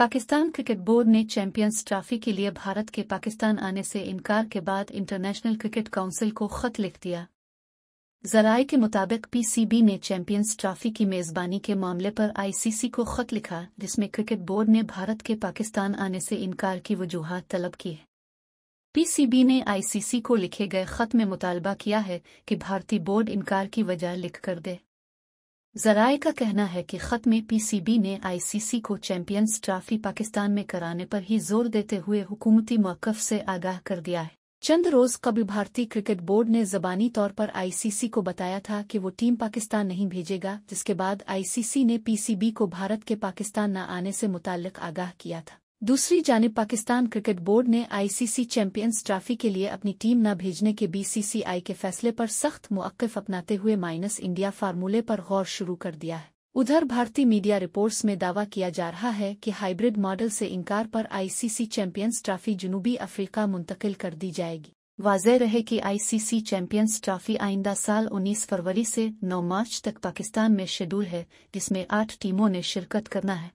Pakistan cricket board ने champions trophy के लिए भारत के पाकिस्तान आने से इनकार के बाद इंटरनेशनल क्रिकेट काउंसिल को खत लिख दिया जराये के मुताबिक पीसीबी ने चैंपियंस ट्रॉफी की मेजबानी के मामले पर आईसीसी को खत लिखा जिसमें क्रिकेट बोर्ड ने भारत के पाकिस्तान आने से इनकार की वजूहत तलब की है पीसीबी ने आईसीसी को लिखे गए खत में मुतालबा किया है कि भारतीय बोर्ड इनकार की वजह लिख कर दे जराए का कहना है कि खत में पीसीबी ने आईसीसी को चैंपियंस ट्रॉफी पाकिस्तान में कराने पर ही जोर देते हुए हुकूमती मौकफ से आगाह कर दिया है चंद रोज कभी भारतीय क्रिकेट बोर्ड ने जबानी तौर पर आईसीसी को बताया था कि वो टीम पाकिस्तान नहीं भेजेगा जिसके बाद आईसीसी ने पीसीबी को भारत के पाकिस्तान न आने से मुतल आगाह किया था दूसरी जानब पाकिस्तान क्रिकेट बोर्ड ने आईसीसी चैंपियंस ट्रॉफी के लिए अपनी टीम न भेजने के बीसीसीआई के फैसले पर सख्त मौक़ अपनाते हुए माइनस इंडिया फार्मूले पर गौर शुरू कर दिया है उधर भारतीय मीडिया रिपोर्ट्स में दावा किया जा रहा है कि हाइब्रिड मॉडल से इनकार पर आईसीसी चैंपियंस ट्रॉफी जुनूबी अफ्रीका मुंतकिल कर दी जाएगी वाजह रहे कि आईसीसी चैंपियंस ट्रॉफी आइंदा साल 19 फरवरी से 9 मार्च तक पाकिस्तान में शेड्यूल है जिसमें आठ टीमों ने शिरकत करना है